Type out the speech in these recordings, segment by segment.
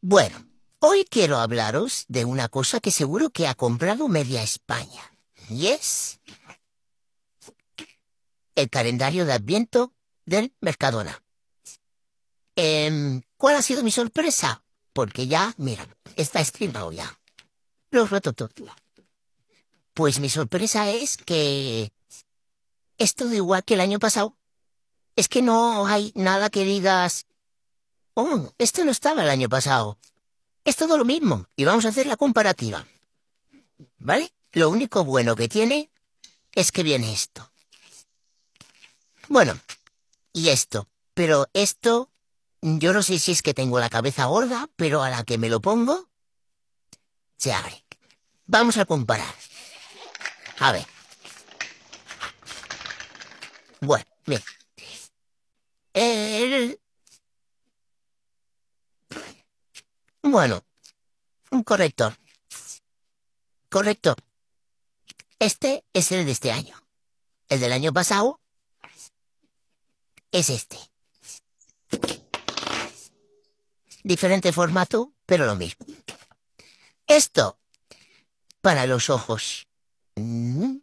Bueno, hoy quiero hablaros de una cosa que seguro que ha comprado media España. Y es el calendario de Adviento del Mercadona. Em, ¿Cuál ha sido mi sorpresa? Porque ya, mira, está escrito ya. Los todo. Pues mi sorpresa es que es todo igual que el año pasado. Es que no hay nada que digas, oh, esto no estaba el año pasado. Es todo lo mismo y vamos a hacer la comparativa. ¿Vale? Lo único bueno que tiene es que viene esto. Bueno, y esto. Pero esto, yo no sé si es que tengo la cabeza gorda, pero a la que me lo pongo, se abre. Vamos a comparar. A ver. Bueno, bien. El, Bueno, un mm, corrector. Correcto. Este es el de este año. El del año pasado es este. Diferente formato, pero lo mismo. Esto, para los ojos. Mm,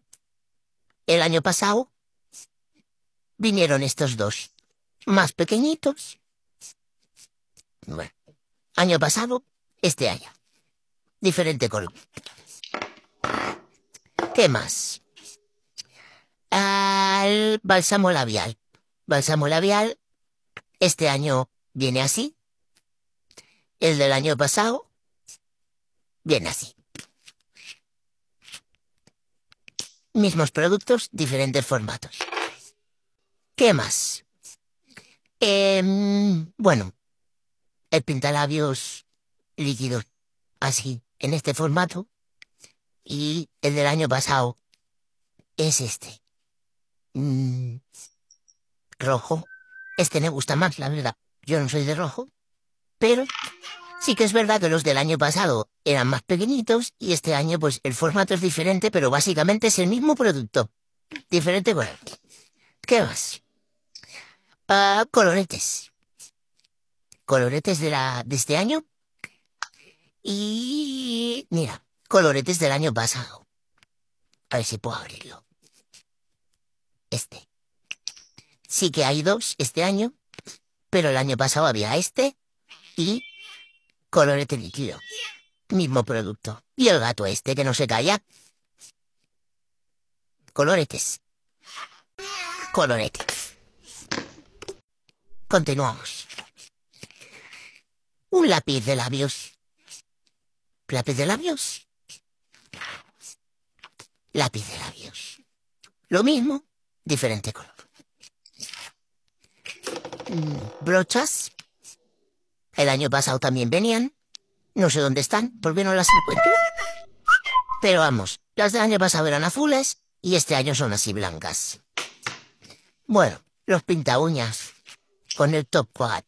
el año pasado vinieron estos dos, más pequeñitos. Bueno, Año pasado, este año. Diferente color. ¿Qué más? Al bálsamo labial. Bálsamo labial, este año viene así. El del año pasado, viene así. Mismos productos, diferentes formatos. ¿Qué más? Eh, bueno, el pintalabios líquidos así, en este formato. Y el del año pasado es este. Mm, rojo. Este me gusta más, la verdad. Yo no soy de rojo. Pero sí que es verdad que los del año pasado eran más pequeñitos y este año pues el formato es diferente, pero básicamente es el mismo producto. Diferente color. ¿Qué más? Ah, coloretes coloretes de, la, de este año y, mira, coloretes del año pasado. A ver si puedo abrirlo. Este. Sí que hay dos este año, pero el año pasado había este y colorete líquido. Mismo producto. Y el gato este que no se calla. Coloretes. Coloretes. Continuamos. Un lápiz de labios. Lápiz de labios. Lápiz de labios. Lo mismo, diferente color. Mm, brochas. El año pasado también venían. No sé dónde están, porque no las encuentro. Pero vamos, las del año pasado eran azules y este año son así blancas. Bueno, los pinta uñas con el top quad.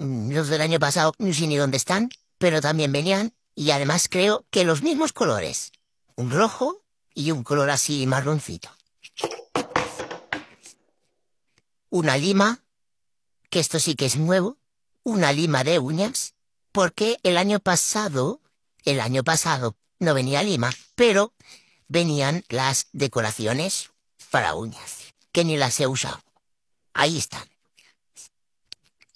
Mm, los del año pasado no sé ni dónde están, pero también venían, y además creo que los mismos colores. Un rojo y un color así marroncito. Una lima, que esto sí que es nuevo, una lima de uñas, porque el año pasado, el año pasado no venía lima, pero venían las decoraciones para uñas, que ni las he usado. Ahí están.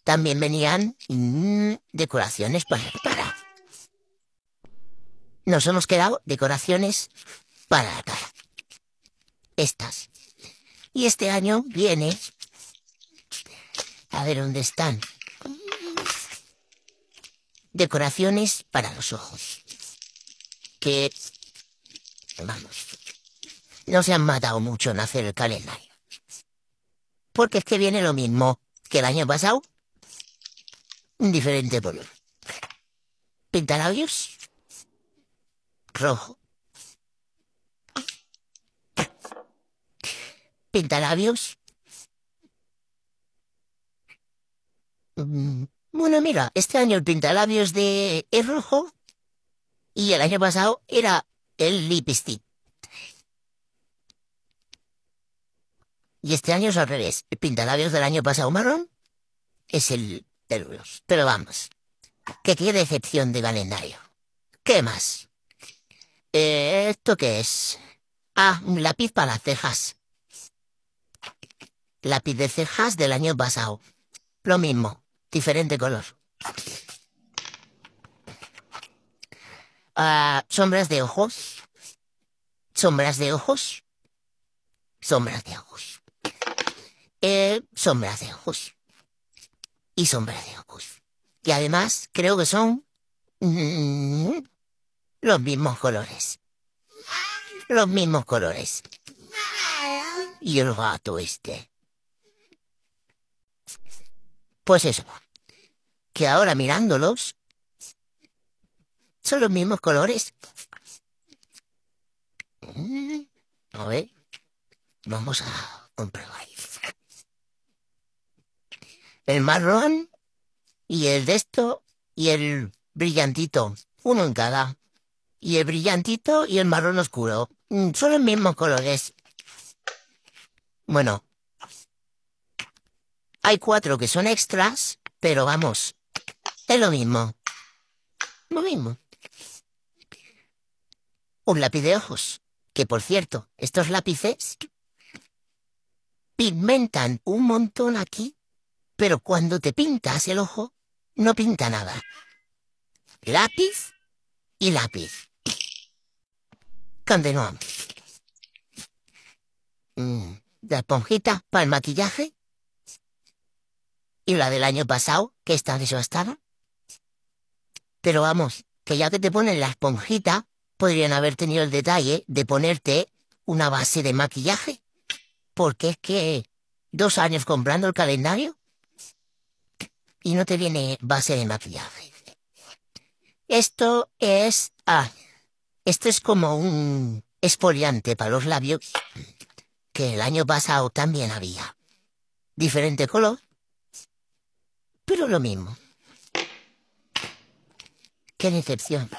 También venían mm, decoraciones para, pues, para. Nos hemos quedado decoraciones para la cara. Estas. Y este año viene... A ver dónde están. Decoraciones para los ojos. Que... Vamos. No se han matado mucho en hacer el calendario. Porque es que viene lo mismo que el año pasado un diferente color. Pintalabios, rojo. Pintalabios. Mm, bueno, mira, este año el pintalabios de es rojo y el año pasado era el lipstick. Y este año es al revés. El pintalabios del año pasado marrón es el pero vamos, que qué excepción de calendario. ¿Qué más? Eh, ¿Esto qué es? Ah, un lápiz para las cejas. Lápiz de cejas del año pasado. Lo mismo, diferente color. Ah, sombras de ojos. Sombras de ojos. Sombras de ojos. Eh, sombras de ojos y sombras de ojos. Y además creo que son los mismos colores. Los mismos colores. Y el gato este. Pues eso. Que ahora mirándolos, son los mismos colores. A ver, vamos a comprobar el marrón y el de esto y el brillantito. Uno en cada. Y el brillantito y el marrón oscuro. Mm, son los mismos colores. Bueno. Hay cuatro que son extras, pero vamos. Es lo mismo. Lo mismo. Un lápiz de ojos. Que por cierto, estos lápices pigmentan un montón aquí pero cuando te pintas el ojo, no pinta nada. Lápiz y lápiz. Continuamos. Mm, la esponjita para el maquillaje. Y la del año pasado, que está desgastada. Pero vamos, que ya que te ponen la esponjita, podrían haber tenido el detalle de ponerte una base de maquillaje. Porque es que dos años comprando el calendario y no te viene base de maquillaje. Esto es... Ah, esto es como un esfoliante para los labios que el año pasado también había. Diferente color, pero lo mismo. Qué decepción.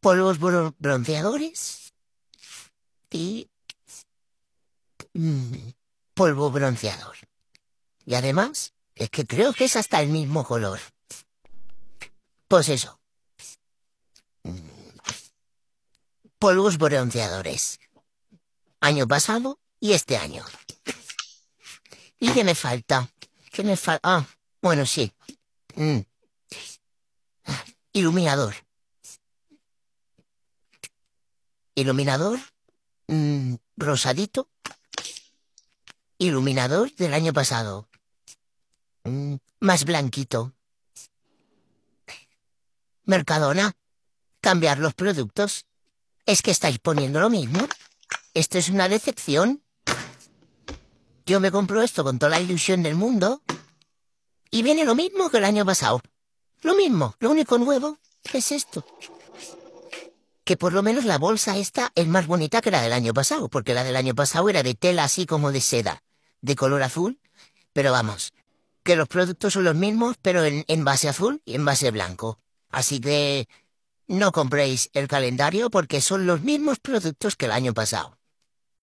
Polvos bronceadores y... Mm, polvo bronceador. Y además, es que creo que es hasta el mismo color. Pues eso. Polvos bronceadores. Año pasado y este año. ¿Y qué me falta? ¿Qué me falta? Ah, bueno, sí. Mm. Iluminador. Iluminador mm, rosadito. Iluminador del año pasado más blanquito. Mercadona, cambiar los productos. Es que estáis poniendo lo mismo. Esto es una decepción. Yo me compro esto con toda la ilusión del mundo. Y viene lo mismo que el año pasado. Lo mismo, lo único nuevo es esto. Que por lo menos la bolsa esta es más bonita que la del año pasado, porque la del año pasado era de tela así como de seda, de color azul. Pero vamos, que los productos son los mismos, pero en base azul y en base blanco. Así que no compréis el calendario porque son los mismos productos que el año pasado.